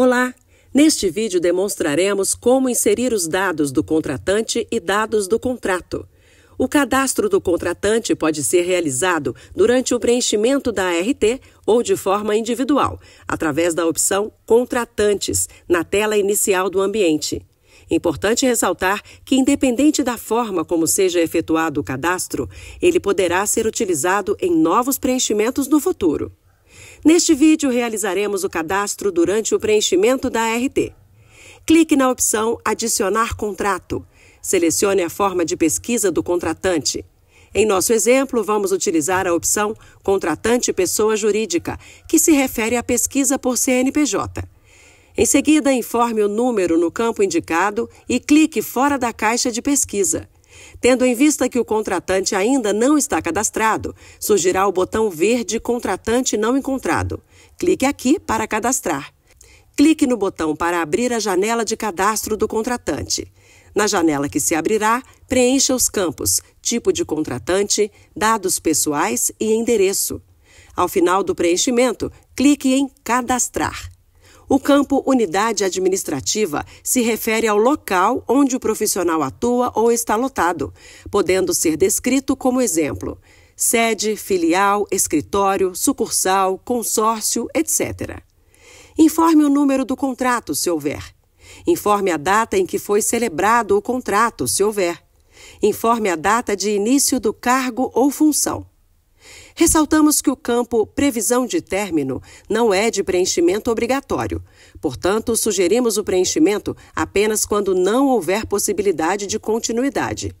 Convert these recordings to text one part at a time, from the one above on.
Olá! Neste vídeo demonstraremos como inserir os dados do contratante e dados do contrato. O cadastro do contratante pode ser realizado durante o preenchimento da ART ou de forma individual, através da opção Contratantes, na tela inicial do ambiente. Importante ressaltar que, independente da forma como seja efetuado o cadastro, ele poderá ser utilizado em novos preenchimentos no futuro. Neste vídeo, realizaremos o cadastro durante o preenchimento da RT. Clique na opção Adicionar contrato. Selecione a forma de pesquisa do contratante. Em nosso exemplo, vamos utilizar a opção Contratante Pessoa Jurídica, que se refere à pesquisa por CNPJ. Em seguida, informe o número no campo indicado e clique fora da caixa de pesquisa. Tendo em vista que o contratante ainda não está cadastrado, surgirá o botão verde Contratante não encontrado. Clique aqui para cadastrar. Clique no botão para abrir a janela de cadastro do contratante. Na janela que se abrirá, preencha os campos tipo de contratante, dados pessoais e endereço. Ao final do preenchimento, clique em Cadastrar. O campo unidade administrativa se refere ao local onde o profissional atua ou está lotado, podendo ser descrito como exemplo: sede, filial, escritório, sucursal, consórcio, etc. Informe o número do contrato, se houver. Informe a data em que foi celebrado o contrato, se houver. Informe a data de início do cargo ou função. Ressaltamos que o campo previsão de término não é de preenchimento obrigatório. Portanto, sugerimos o preenchimento apenas quando não houver possibilidade de continuidade.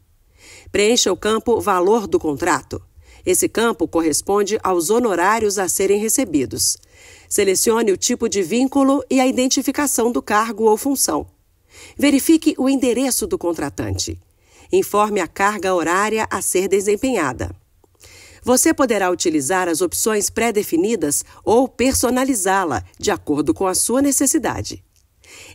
Preencha o campo valor do contrato. Esse campo corresponde aos honorários a serem recebidos. Selecione o tipo de vínculo e a identificação do cargo ou função. Verifique o endereço do contratante. Informe a carga horária a ser desempenhada. Você poderá utilizar as opções pré-definidas ou personalizá-la de acordo com a sua necessidade.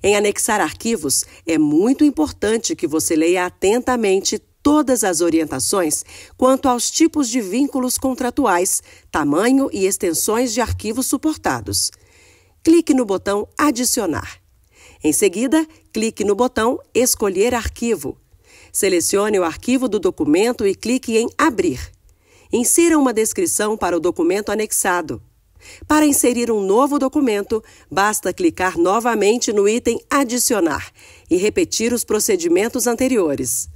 Em anexar arquivos, é muito importante que você leia atentamente todas as orientações quanto aos tipos de vínculos contratuais, tamanho e extensões de arquivos suportados. Clique no botão Adicionar. Em seguida, clique no botão Escolher arquivo. Selecione o arquivo do documento e clique em Abrir insira uma descrição para o documento anexado. Para inserir um novo documento, basta clicar novamente no item Adicionar e repetir os procedimentos anteriores.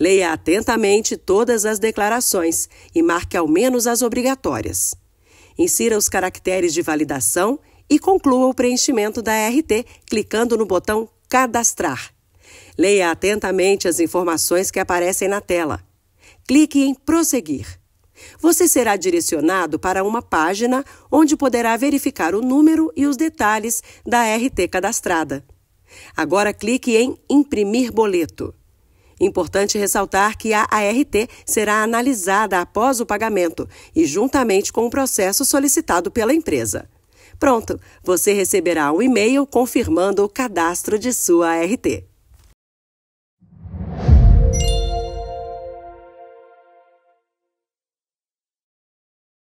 Leia atentamente todas as declarações e marque ao menos as obrigatórias. Insira os caracteres de validação e conclua o preenchimento da RT clicando no botão Cadastrar. Leia atentamente as informações que aparecem na tela. Clique em Prosseguir. Você será direcionado para uma página onde poderá verificar o número e os detalhes da RT cadastrada. Agora clique em Imprimir boleto. Importante ressaltar que a ART será analisada após o pagamento e juntamente com o processo solicitado pela empresa. Pronto, você receberá um e-mail confirmando o cadastro de sua ART.